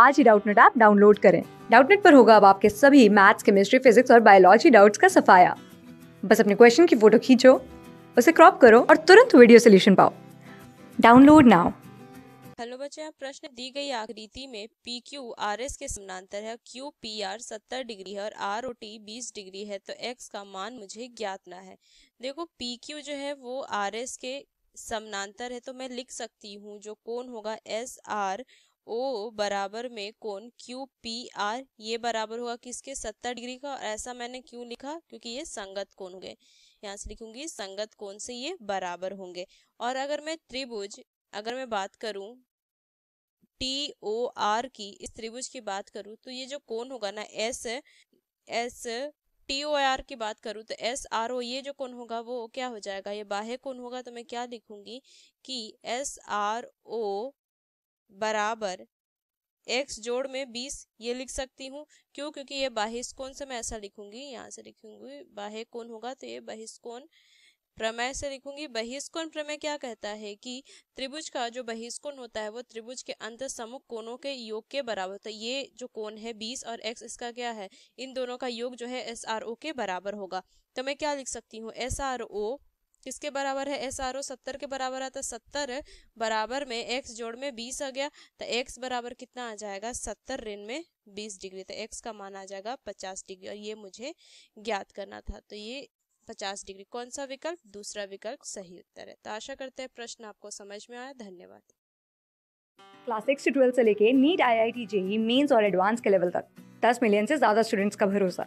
आज ही Doubtnut app download करें डाउटनेट पर होगा अब आपके सभी मैथ्स केमिस्ट्री फिजिक्स और बायोलॉजी डाउट्स का सफाया बस अपने क्वेश्चन की फोटो खींचो उसे क्रॉप करो और तुरंत वीडियो सोल्यूशन पाओ डाउनलोड नाउ हेलो बच्चे यहाँ प्रश्न दी गई आकृति में पी क्यू आर एस के समानांतर है क्यू पी आर सत्तर डिग्री है और आर ओ टी बीस डिग्री है तो एक्स का मान मुझे ज्ञातना है देखो पी क्यू जो है वो आर एस के समानांतर है तो मैं लिख सकती हूँ जो कोण होगा एस आर ओ बराबर में कोण क्यू पी आर ये बराबर होगा किसके सत्तर डिग्री का और ऐसा मैंने क्यों लिखा क्योंकि ये संगत कोण हो गए यहाँ से लिखूंगी संगत कोण से ये बराबर होंगे और अगर मैं त्रिभुज अगर मैं बात करूं टी ओ आर की इस त्रिभुज की बात करूं तो ये जो कोण होगा ना S S T O R की बात करूं तो एस आर ओ ये जो कौन होगा वो क्या हो जाएगा ये बाह्य कौन होगा तो मैं क्या लिखूंगी कि एस आर ओ बराबर एक्स जोड़ में बीस ये लिख सकती हूँ क्यों क्योंकि ये बाहिस्कोन से मैं ऐसा लिखूंगी यहाँ से लिखूंगी बाहे कौन होगा तो ये बहिष्कोण प्रमेय से लिखूंगी बहिष्कोण प्रमेय क्या कहता है कि त्रिभुज का जो बहिष्कोण होता है वो त्रिभुज के अंत समुख कोणों के योग के बराबर तो ये जो कोण है बीस और एक्स इसका क्या है इन दोनों का योग जो है एस आर ओ के बराबर होगा तो मैं क्या लिख सकती हूँ एस आर ओ किसके बराबर है एस आर ओ सत्तर के बराबर आता है तो सत्तर बराबर में एक्स जोड़ में बीस आ गया तो एक्स बराबर कितना आ जाएगा सत्तर ऋण में बीस डिग्री तो एक्स का मान आ जाएगा पचास डिग्री और ये मुझे ज्ञात करना था तो ये पचास डिग्री कौन सा विकल्प दूसरा विकल्प सही उत्तर है तो आशा करते हैं प्रश्न आपको समझ में आया धन्यवाद क्लास सिक्स से ट्वेल्थ से लेके NEET I I T JEE Mains और एडवांस के लेवल तक दस मिलियन से ज़्यादा स्टूडेंट्स का भरोसा